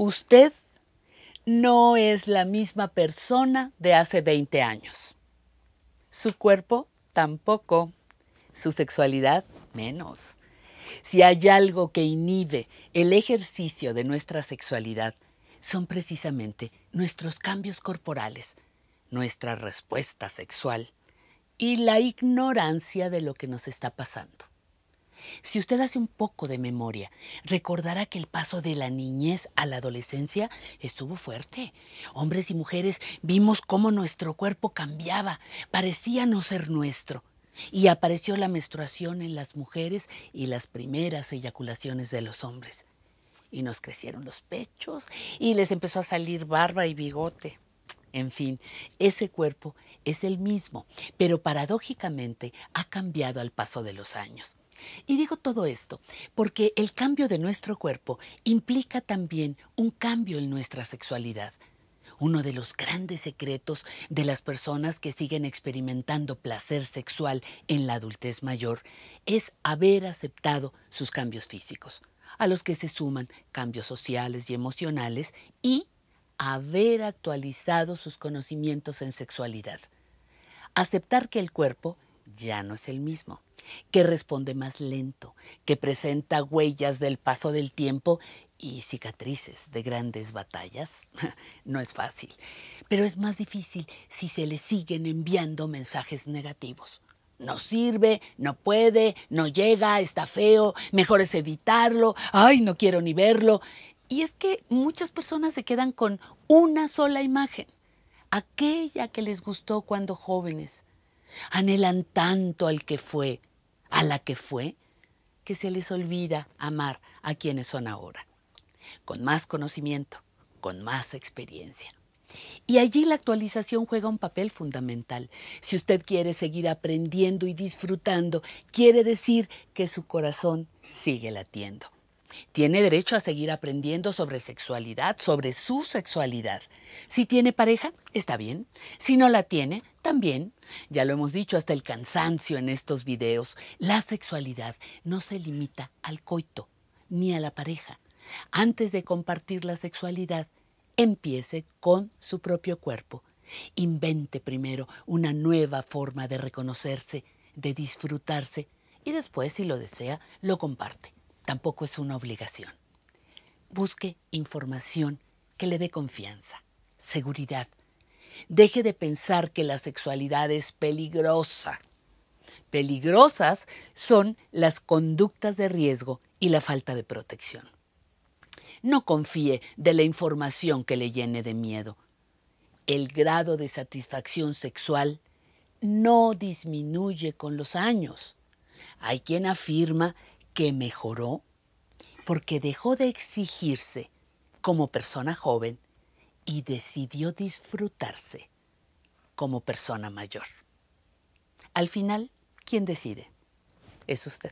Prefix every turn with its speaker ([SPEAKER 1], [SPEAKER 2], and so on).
[SPEAKER 1] Usted no es la misma persona de hace 20 años. Su cuerpo tampoco, su sexualidad menos. Si hay algo que inhibe el ejercicio de nuestra sexualidad, son precisamente nuestros cambios corporales, nuestra respuesta sexual y la ignorancia de lo que nos está pasando. Si usted hace un poco de memoria, recordará que el paso de la niñez a la adolescencia estuvo fuerte. Hombres y mujeres vimos cómo nuestro cuerpo cambiaba, parecía no ser nuestro. Y apareció la menstruación en las mujeres y las primeras eyaculaciones de los hombres. Y nos crecieron los pechos y les empezó a salir barba y bigote. En fin, ese cuerpo es el mismo, pero paradójicamente ha cambiado al paso de los años. Y digo todo esto porque el cambio de nuestro cuerpo implica también un cambio en nuestra sexualidad. Uno de los grandes secretos de las personas que siguen experimentando placer sexual en la adultez mayor es haber aceptado sus cambios físicos, a los que se suman cambios sociales y emocionales y haber actualizado sus conocimientos en sexualidad. Aceptar que el cuerpo ya no es el mismo, que responde más lento, que presenta huellas del paso del tiempo y cicatrices de grandes batallas. no es fácil, pero es más difícil si se le siguen enviando mensajes negativos. No sirve, no puede, no llega, está feo, mejor es evitarlo, ay, no quiero ni verlo. Y es que muchas personas se quedan con una sola imagen, aquella que les gustó cuando jóvenes, Anhelan tanto al que fue, a la que fue, que se les olvida amar a quienes son ahora, con más conocimiento, con más experiencia. Y allí la actualización juega un papel fundamental. Si usted quiere seguir aprendiendo y disfrutando, quiere decir que su corazón sigue latiendo. Tiene derecho a seguir aprendiendo sobre sexualidad, sobre su sexualidad. Si tiene pareja, está bien. Si no la tiene, también. Ya lo hemos dicho hasta el cansancio en estos videos. La sexualidad no se limita al coito ni a la pareja. Antes de compartir la sexualidad, empiece con su propio cuerpo. Invente primero una nueva forma de reconocerse, de disfrutarse y después, si lo desea, lo comparte tampoco es una obligación. Busque información que le dé confianza, seguridad. Deje de pensar que la sexualidad es peligrosa. Peligrosas son las conductas de riesgo y la falta de protección. No confíe de la información que le llene de miedo. El grado de satisfacción sexual no disminuye con los años. Hay quien afirma que mejoró porque dejó de exigirse como persona joven y decidió disfrutarse como persona mayor. Al final, ¿quién decide? Es usted.